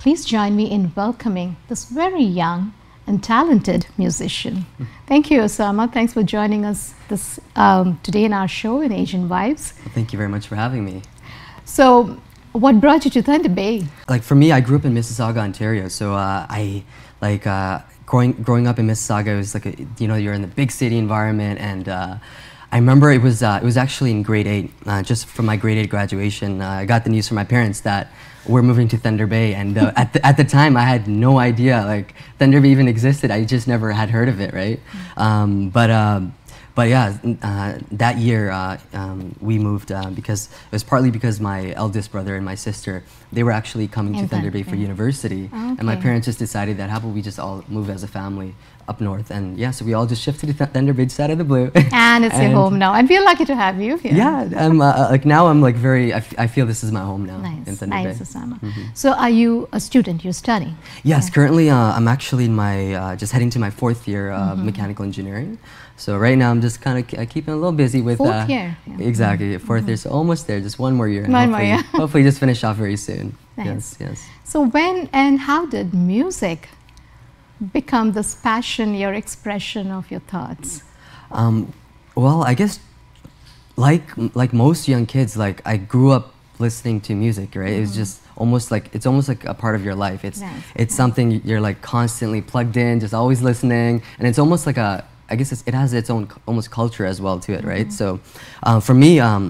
Please join me in welcoming this very young and talented musician. Thank you, Osama. Thanks for joining us this um, today in our show in Asian Vibes. Well, thank you very much for having me. So, what brought you to Thunder Bay? Like for me, I grew up in Mississauga, Ontario. So uh, I like uh, growing growing up in Mississauga was like a, you know you're in the big city environment and. Uh, I remember it was uh, it was actually in grade eight, uh, just from my grade eight graduation. Uh, I got the news from my parents that we're moving to Thunder Bay, and uh, at the, at the time I had no idea like Thunder Bay even existed. I just never had heard of it, right? Mm-hmm. Um, but. Um, but yeah, uh, that year uh, um, we moved because it was partly because my eldest brother and my sister they were actually coming to Thunder Bay for university, okay. and my parents just decided that how about we just all move as a family up north. And yeah, so we all just shifted to Thunder Beach out of the blue. And it's and your home now. I'm are lucky to have you here. Yeah, I'm, uh, uh like now I'm like very, I, feel this is my home now nice. in Thunder nice, Bay. Osama. Mm -hmm. So are you a student? You're studying? Yes, yeah. currently uh, I'm actually in my, uh, just heading to my fourth year of mm -hmm. mechanical engineering. So right now I'm just kind of keeping a little busy with fourth uh, year. Yeah. Exactly, 4th mm -hmm. year. Mm-hmm. So almost there, just one more year. One more year. hopefully just finish off very soon. Nice. Yes, yes. So when and how did music become this passion, your expression of your thoughts? Um, well, I guess like like most young kids, like I grew up listening to music, right? Mm. It's just almost like it's almost like a part of your life. It's it's something you're like constantly plugged in, just always listening, and it's almost like a I guess it has its own almost culture as well to it, mm -hmm. right? Mm-hmm. So, uh, for me, um,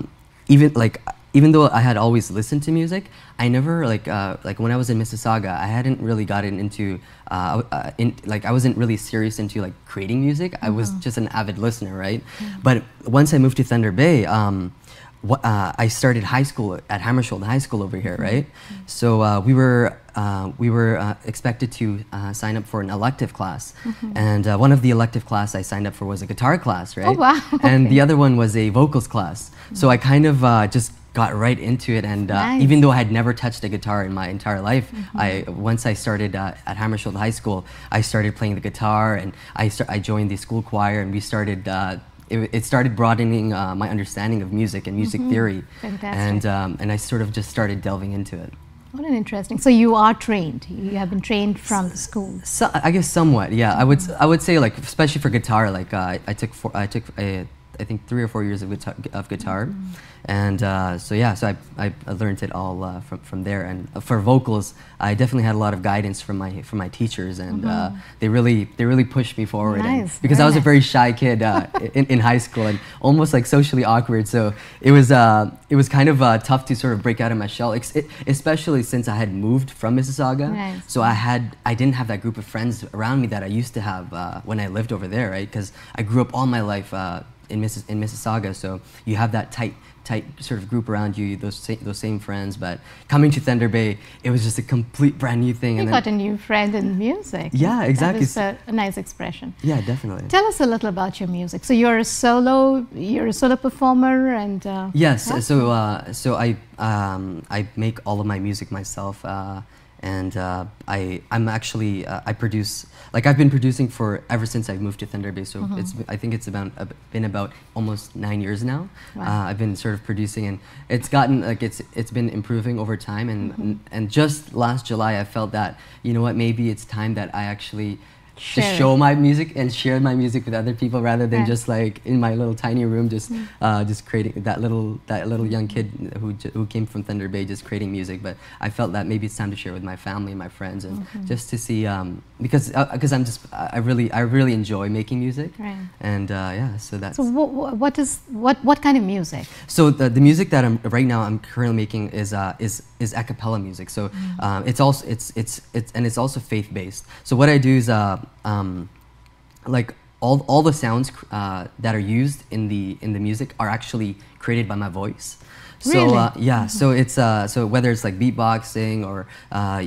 even like even though I had always listened to music, I never like uh, like when I was in Mississauga, I hadn't really gotten into uh, uh, in, like I wasn't really serious into like creating music. I was mm-hmm. just an avid listener, right? Mm-hmm. But once I moved to Thunder Bay. Um, uh, I started high school at Hammersholt High School over here, mm-hmm. right? Mm -hmm. So uh, we were uh, we were uh, expected to uh, sign up for an elective class, mm -hmm. and uh, one of the elective class I signed up for was a guitar class, right? Oh wow! And okay. the other one was a vocals class. Mm -hmm. So I kind of just got right into it. And uh, nice. even though I had never touched a guitar in my entire life, mm -hmm. I once I started uh, at Hammershield High School, I started playing the guitar and I, I joined the school choir and we started. Uh, it, started broadening uh, my understanding of music and music mm -hmm. theory, Fantastic. and um, and I sort of just started delving into it. What an interesting. So you are trained. You have been trained from the school. So, I guess somewhat. Yeah, I would. I would say like, especially for guitar, like uh, I took four, I took a I think three or four years of guitar, of guitar. Mm and uh, so yeah, so I, I, I learned it all uh, from from there. And for vocals, I definitely had a lot of guidance from my from my teachers, and mm -hmm. uh, mm-hmm. they really they really pushed me forward. Nice, because I was a very shy kid uh, in, in high school and almost like socially awkward, so it was uh, it was kind of uh, tough to sort of break out of my shell, it, especially since I had moved from Mississauga. Nice. So I had I didn't have that group of friends around me that I used to have when I lived over there, right? Because I grew up all my life in, Missis in Mississauga, so you have that tight tight sort of group around you, those sa those same friends. But coming to Thunder Bay, it was just a complete brand new thing. You and got a new friend in music. Yeah, exactly. That is a, a nice expression. Yeah, definitely. Tell us a little about your music. So you're a solo, you're a solo performer, and uh, yes. Yeah? So uh, so I um, I make all of my music myself. Uh, and uh, I I'm actually uh, I produce like I've been producing for ever since I moved to Thunder Bay. So mm-hmm. it's I think it's about uh, been about almost nine years now. Wow. Uh, I've been sort of producing, and it's gotten like it's it's been improving over time. And mm-hmm. and just last July, I felt that you know what maybe it's time that I actually to show my music and share my music with other people rather than just like in my little tiny room just mm. uh, just creating that little that little young kid who, who came from Thunder Bay just creating music but I felt that maybe it's time to share with my family and my friends and mm-hmm. just to see um, because because uh, I'm just I really I really enjoy making music right. and uh, yeah so that's so what, what is what what kind of music so the, the music that I'm right now I'm currently making is uh, is is a cappella music so mm. Uh, it's also it's it's it's and it's also faith based so what I do is uh, um, like all, all the sounds uh, that are used in the in the music are actually created by my voice. So really? uh, yeah, mm-hmm. so it's uh, so whether it's like beatboxing or uh,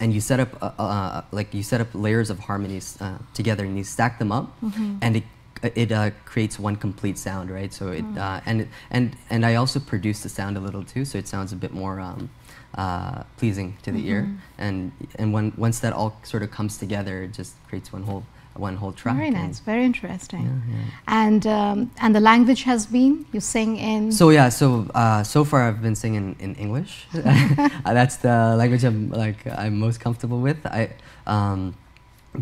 and you set up uh, uh, like you set up layers of harmonies together and you stack them up, mm -hmm. and it uh, it uh, creates one complete sound, right? So it mm. uh, and and and I also produce the sound a little too, so it sounds a bit more um, uh, pleasing to the mm -hmm. ear. Mm-hmm. And and when once that all sort of comes together, it just creates one whole one whole track. Very nice, very interesting. Yeah, yeah. And um, and the language has been you sing in. So yeah, so uh, so far I've been singing in English. Uh, that's the language I'm like I'm most comfortable with. I, um,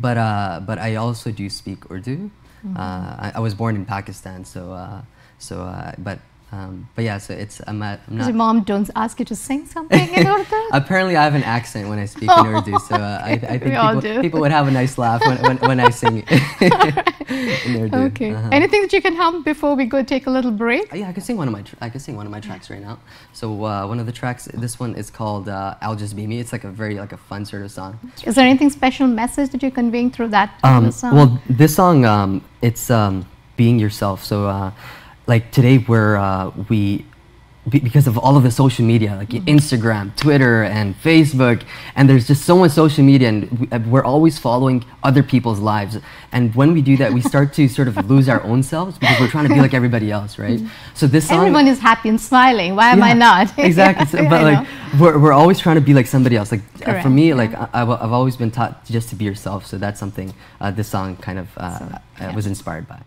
but uh, but I also do speak Urdu. Mm -hmm. I, I, was born in Pakistan, so uh, so uh, but um, but yeah, so it's I'm, at, I'm not. Your mom don't ask you to sing something in Urdu. Apparently, I have an accent when I speak oh, in Urdu, so uh, okay. I, I, think people, people, would have a nice laugh when, when, when I sing in Urdu. Okay. Uh -huh. Anything that you can help before we go take a little break? Uh, yeah, I can sing one of my I can sing one of my tracks right now. So uh, one of the tracks, this one is called uh, "I'll Just Be Me." It's like a very like a fun sort of song. Is there anything special message that you're conveying through that? Um, song? Well, this song, um, it's um, being yourself. So uh, like today we're uh, we because of all of the social media, like mm -hmm. Instagram, Twitter, and Facebook, and there's just so much social media, and uh, we're always following other people's lives. And when we do that, we start to sort of lose our own selves because we're trying to be like everybody else, right? Mm -hmm. So this song, everyone is happy and smiling. Why am yeah, I not? exactly. So, but like, we're, we're always trying to be like somebody else. Like uh, for me, yeah. like I, have always been taught just to be yourself. So that's something uh, this song kind of uh, so, uh, yeah. was inspired by.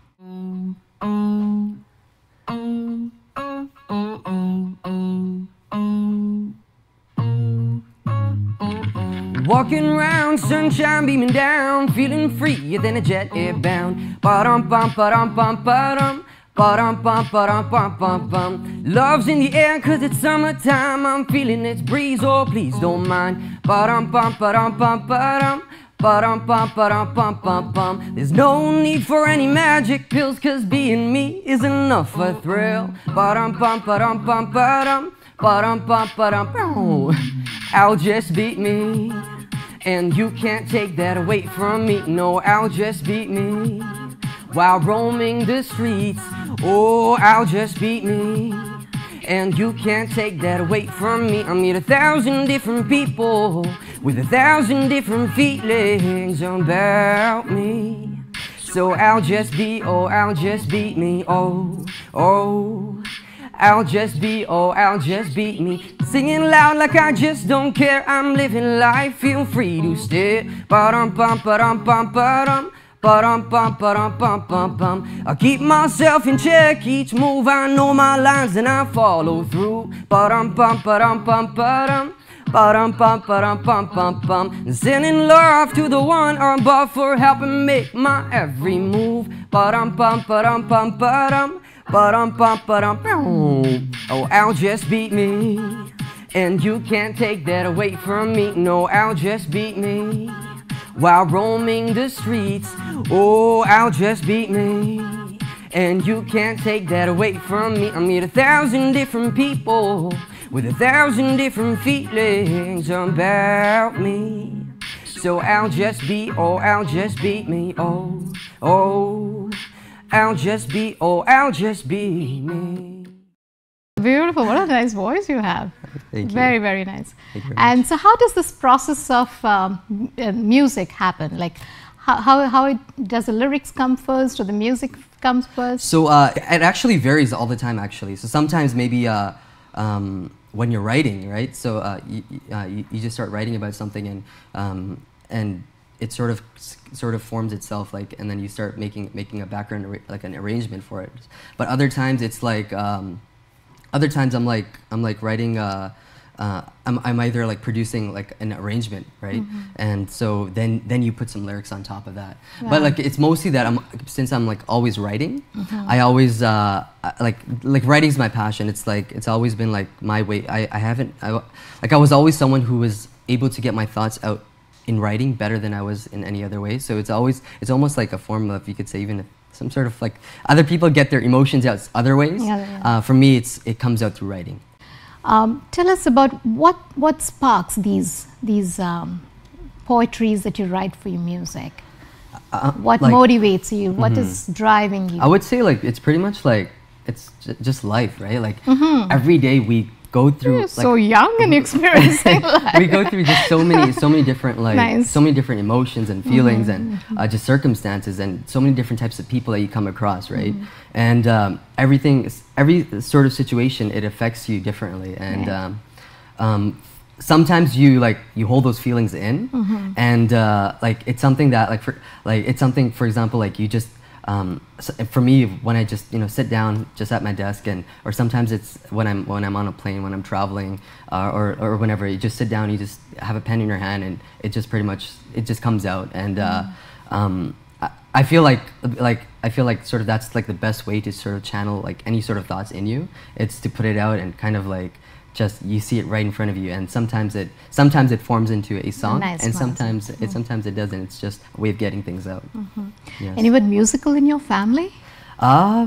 Walking round, sunshine beaming down, feeling free than a jet airbound. Ba-dum bum ba-dum bum ba-dum. Ba-dum bum ba-dum bum bum bum. Love's in the air cause it's summertime. I'm feeling this breeze, oh please don't mind. Ba-dum bum ba-dum bum ba-dum. Ba-dum, bum, ba-dum, bum, bum, bum. There's no need for any magic pills, cause being me is enough for thrill. Ba-dum, bum, ba-dum, bum, ba-dum. Ba-dum, bum, ba-dum, bum. Al just beat me. And you can't take that away from me. No, I'll just beat me. While roaming the streets, oh, I'll just beat me. And you can't take that away from me. I meet a thousand different people with a thousand different feelings about me. So I'll just be, oh, I'll just beat me, oh, oh. I'll just be, oh, I'll just beat me. Singing loud like I just don't care. I'm living life, feel free to stay. Ba dum bum, ba dum bum, ba dum. Ba-dum, bum, ba-dum, bum, bum, bum. I keep myself in check each move. I know my lines and I follow through. Ba-dum, bum, ba-dum, bum, ba-dum. Ba-dum, bum, ba-dum, bum, bum, bum. Sending love to the one above for helping make my every move. Ba-dum, bum, ba-dum, bum, ba-dum. Ba-dum, bum, ba-dum, bum. Oh, I'll just beat me. And you can't take that away from me. No, I'll just beat me. While roaming the streets. Oh, I'll just beat me. And you can't take that away from me. I meet a thousand different people with a thousand different feelings about me. So I'll just be, oh, I'll just be me, oh, oh, I'll just be, oh, I'll just be me. Beautiful. What a nice voice you have. Thank you. Very, very nice. Very and much. so, how does this process of um, uh, music happen? Like, how, how, how it, does the lyrics come first or the music comes first? So, uh, it actually varies all the time, actually. So, sometimes maybe uh, um, when you're writing, right? So uh, you, uh, you, you, just start writing about something and um, and it sort of sort of forms itself like and then you start making making a background like an arrangement for it. But other times it's like um, other times I'm like I'm like writing. Uh, uh, I'm, I'm either like producing like an arrangement, right? Mm-hmm. And so then then you put some lyrics on top of that. But like it's mostly that I'm since I'm like always writing, mm-hmm. I always uh, like like writing's my passion. It's like it's always been like my way. I, I haven't I, like I was always someone who was able to get my thoughts out in writing better than I was in any other way. So it's always it's almost like a form of you could say even some sort of like other people get their emotions out other ways. Yeah, yeah. Uh, for me, it's it comes out through writing. Um, tell us about what, what sparks these, these um, poetries that you write for your music. Uh, uh what like, motivates you? What mm-hmm. is mm-hmm. driving you? I would say like it's pretty much like it's j- just life, right? Like mm-hmm. every day we go through. You're like, so young and experiencing life. we go through just so many, so many different like, nice. so many different emotions and feelings mm -hmm. and mm-hmm. uh, just circumstances and so many different types of people that you come across, right? Mm -hmm. And um, everything, every sort of situation, it affects you differently, and. Right. Um, um, sometimes you like you hold those feelings in mm -hmm. and uh, like it's something that like for like it's something for example like you just um, so for me, when I just you know sit down just at my desk, and or sometimes it's when I'm when I'm on a plane, when I'm traveling, uh, or or whenever you just sit down, you just have a pen in your hand, and it just pretty much it just comes out, and uh, mm-hmm. um, I, I feel like like I feel like sort of that's like the best way to sort of channel like any sort of thoughts in you. It's to put it out and kind of like just you see it right in front of you and sometimes it sometimes it forms into a song nice and sometimes it, mm-hmm. sometimes it doesn't it's just a way of getting things out mm-hmm. yes. anyone musical in your family uh,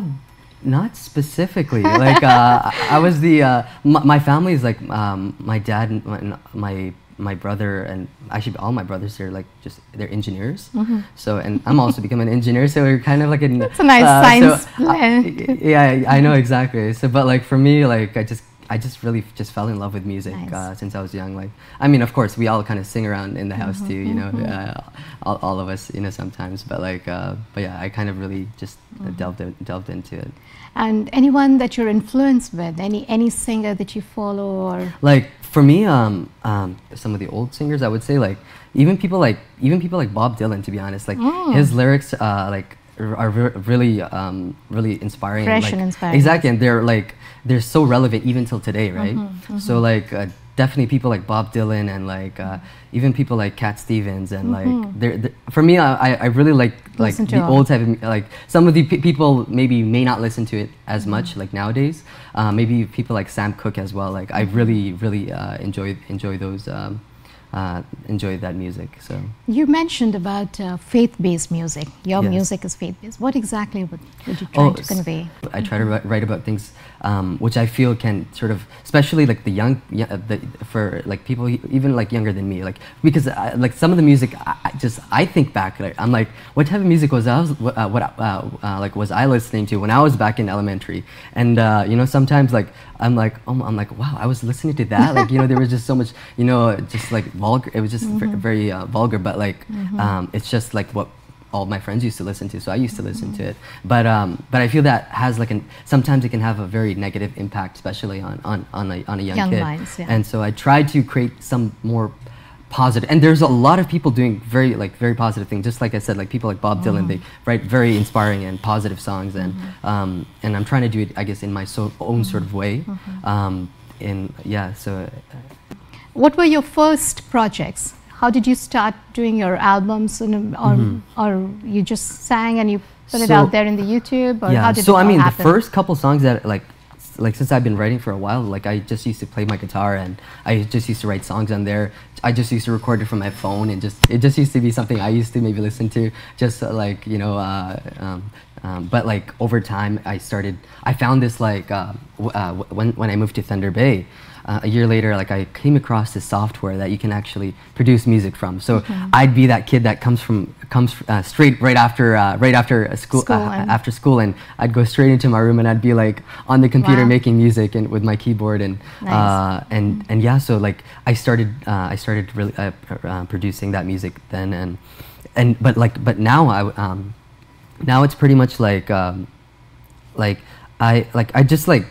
not specifically like uh, i was the uh, my family is like um, my dad and my, my my brother and actually all my brothers are like just they're engineers. Mm-hmm. So and I'm also becoming an engineer. So we're kind of like a. It's a nice uh, science so I, yeah, I know exactly. So but like for me, like I just I just really just fell in love with music nice. uh, since I was young. Like, I mean, of course, we all kind of sing around in the house mm-hmm, too, you know, mm-hmm. uh, all, all, of us, you know, sometimes. But like, uh, but yeah, I kind of really just mm-hmm. delved in, delved into it. And anyone that you're influenced with, any any singer that you follow, or like for me, um, um, some of the old singers, I would say like even people like even people like Bob Dylan, to be honest, like mm. his lyrics, uh, like are re really um, really inspiring. Fresh and, like, and inspiring. Exactly, and they're like they're so relevant even till today, right? Mm -hmm, mm -hmm. So like uh, definitely people like Bob Dylan and like uh, even people like Cat Stevens and mm -hmm. like mm-hmm. they're, they're, for me I, I really like like the old type of like some of the people maybe may not listen to it as mm-hmm. much like nowadays. Uh, maybe people like Sam Cooke as well. Like I really really uh, enjoy enjoy those. Um, uh, enjoy that music. So you mentioned about uh, faith-based music. Your yes. music is faith-based. What exactly would, would you oh, try oh, to convey? I try to write about things um, which I feel can sort of, especially like the young, uh, the, for like people even like younger than me, like because I, uh, like some of the music, I, I just I think back, like, I'm like, what type of music was I was uh, what uh, uh, like was I listening to when I was back in elementary? And you know sometimes like I'm like oh, I'm like wow I was listening to that like you know there was just so much you know just like vulgar it was just mm -hmm. very vulgar but like mm -hmm. um, it's just like what all my friends used to listen to, so I used to listen to it. But um, but I feel that has like an sometimes it can have a very negative impact, especially on on, on a on a young, young kid. Minds, yeah. And so I tried to create some more positive and there's a lot of people doing very like very positive things just like i said like people like bob dylan mm. they mm-hmm. write very inspiring and positive songs and mm. um, and i'm trying to do it i guess in my so own sort of way mm -hmm. um, in yeah so uh, what were your first projects how did you start doing your albums and, um, or, mm -hmm. or you just sang and you put so, it out there in the youtube or yeah, how did so i mean happen? the first couple songs that like like since i've been writing for a while like i just used to play my guitar and i just used to write songs on there i just used to record it from my phone and just it just used to be something i used to maybe listen to just uh, like you know uh, um, um, but like over time i started i found this like uh, uh, when, when i moved to thunder bay uh, a year later, like I came across this software that you can actually produce music from. So I'd be that kid that comes from comes uh, straight right after uh, right after school, uh, school after school, and I'd go straight into my room and I'd be like on the computer wow. making music and with my keyboard and nice. Uh, and mm. and yeah. So like I started uh, I started really producing that music then and and but like but now I um, now it's pretty much like um, like I like I just like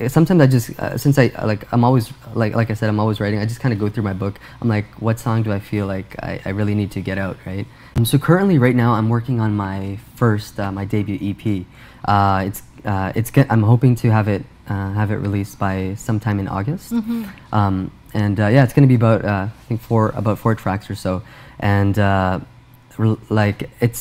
I, sometimes I just uh, since I uh, like I'm always like like I said I'm always writing. I just kind of go through my book. I'm like, what song do I feel like I, I really need to get out, right? Um, so currently, right now, I'm working on my first uh, my debut EP. Uh, it's uh, it's get, I'm hoping to have it uh, have it released by sometime in August. Mm -hmm. um, and yeah, it's gonna be about I think four about four tracks or so, and like it's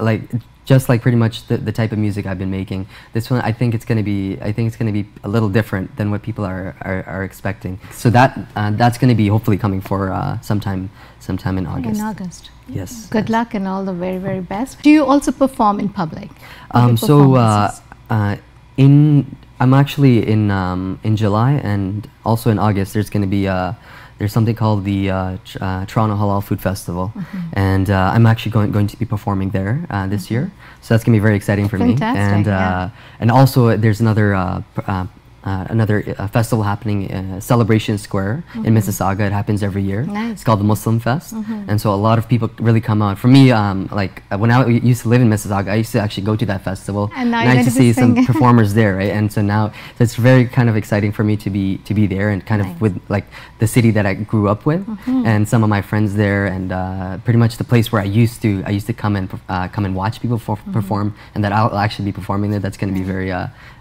like just like pretty much the, the type of music I've been making. This one, I think it's going to be, I think it's going to be a little different than what people are, are, are expecting. So that uh, that's going to be hopefully coming for uh, sometime, sometime in August. In August. Yes. Good yes. luck and all the very very best. Do you also perform in public? Um, so uh, uh, in I'm actually in um, in July and also in August. There's going to be a uh, there's something called the uh, uh, Toronto Halal Food Festival, mm -hmm. and uh, I'm actually going going to be performing there uh, this mm-hmm. year. So that's gonna be very exciting for Fantastic, me. And yeah. Uh, and also there's another uh, uh, another uh, festival happening, uh, Celebration Square mm-hmm. in Mississauga. It happens every year. Nice. It's called the Muslim Fest, mm-hmm. and so a lot of people really come out. For me, um, like uh, when I used to live in Mississauga, I used to actually go to that festival, and, nice to see some performers there, right? And so now so it's very kind of exciting for me to be to be there and kind nice. of with like the city that I grew up with, mm-hmm. and some of my friends there, and uh, pretty much the place where I used to I used to come and uh, come and watch people for- mm-hmm. perform, and that I'll actually be performing there. That's going to be very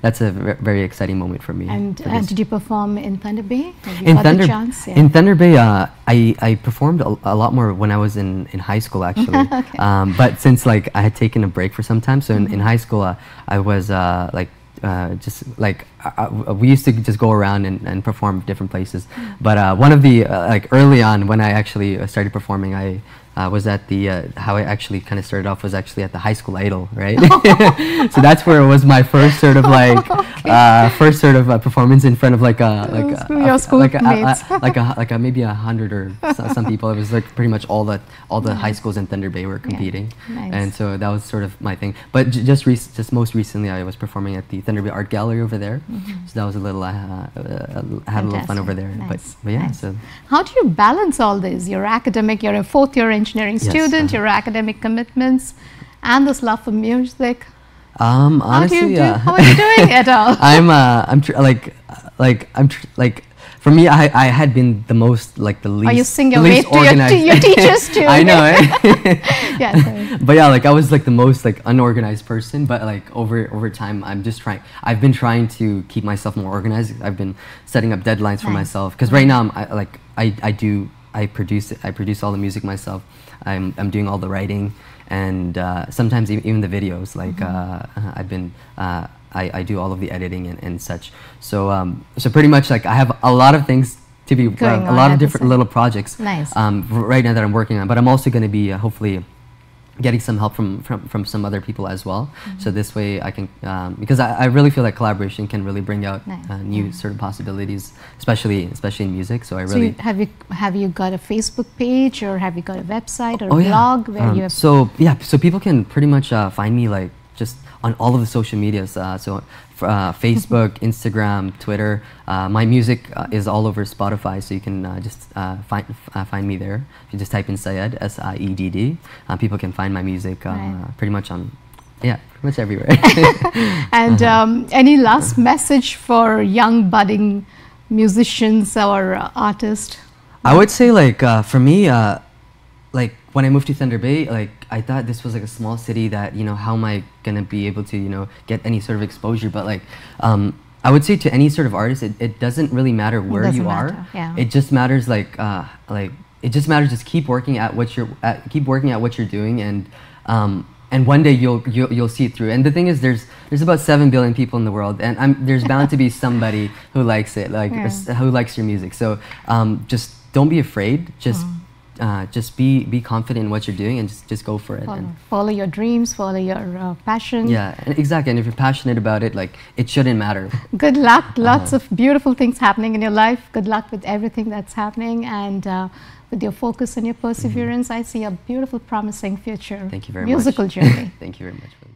that's a very exciting moment for me me. And, uh, did you perform in Thunder Bay? In Thunder, yeah. in Thunder Bay, uh, I, I performed a, a, lot more when I was in, in high school, actually. okay. um, but since like I had taken a break for some time, so in, mm -hmm. in mm-hmm. high school, uh, I was uh, like uh, just like uh, we used to just go around and, and perform different places. Mm. But uh, one of the uh, like early on when I actually started performing, I was at the how I actually kind of started off was actually at the high school idol, right? so that's where it was my first sort of like uh, first sort of uh, performance in front of like a like a, a, a like a, a, like a like a maybe a hundred or some people. It was like pretty much all the all the nice. high schools in Thunder Bay were competing, yeah. nice. and so that was sort of my thing. But just just most recently, I was performing at the Thunder Bay Art Gallery over there, mm -hmm. so that was a little uh, uh had a little fun over there. Nice. But, but, yeah, so how do you balance all this? You're academic. You're a fourth year engineering yes, student. Uh-huh. Your academic commitments, and this love for music. Um, honestly, how, do, how are you doing at all? I'm uh, I'm like, like I'm like for me, I, I had been the most like the least. Are you singing your way to your, your teachers too? I know. yeah. Sorry. But yeah, like I was like the most like unorganized person. But like over over time, I'm just trying. I've been trying to keep myself more organized. I've been setting up deadlines for myself because right now I'm I, like I I do I produce I produce all the music myself. I'm I'm doing all the writing and uh, sometimes even the videos. Like mm-hmm. Uh, uh, I've been. Uh, I, I do all of the editing and, and such. So um, so pretty much like I have a lot of things to be a lot of different little projects. Nice. Um, right now that I'm working on, but I'm also going to be hopefully getting some help from, from, from some other people as well. Mm -hmm. So this way I can, um, because I, I really feel that collaboration can really bring out nice. uh, new yeah. sort of possibilities, especially especially in music. So I really so you, have you have you got a Facebook page or have you got a website or oh, a blog where um, you have so yeah so people can pretty much uh, find me like just on all of the social medias. Uh, so uh, Facebook, Instagram, Twitter. Uh, my music uh, is all over Spotify, so you can uh, just uh, find uh, find me there. If you just type in Syed, S I E D D, people can find my music um, right. pretty much on. Yeah, pretty much everywhere. and -huh. um, any last message for young budding musicians or artists? I would say, like, for me, like when I moved to Thunder Bay, like I thought this was like a small city that you know how am I gonna be able to you know get any sort of exposure? But like um, I would say to any sort of artist, it, it doesn't really matter where you matter. are. Yeah. It just matters like uh, like it just matters. Just keep working at what you're at, keep working at what you're doing, and um, and one day you'll, you'll you'll see it through. And the thing is, there's there's about seven billion people in the world, and I'm, there's bound to be somebody who likes it, like yeah. who likes your music. So um, just don't be afraid. Just mm. Uh, just be be confident in what you're doing and just, just go for it. Follow, follow your dreams, follow your uh, passion. Yeah, exactly. And if you're passionate about it, like it shouldn't matter. Good luck. Uh-huh. Lots uh -huh. of beautiful things happening in your life. Good luck with everything that's happening and. Uh, with your focus and your mm-hmm. perseverance, mm -hmm. I see a beautiful, promising future. Thank you very musical much. Musical journey. Thank you very much.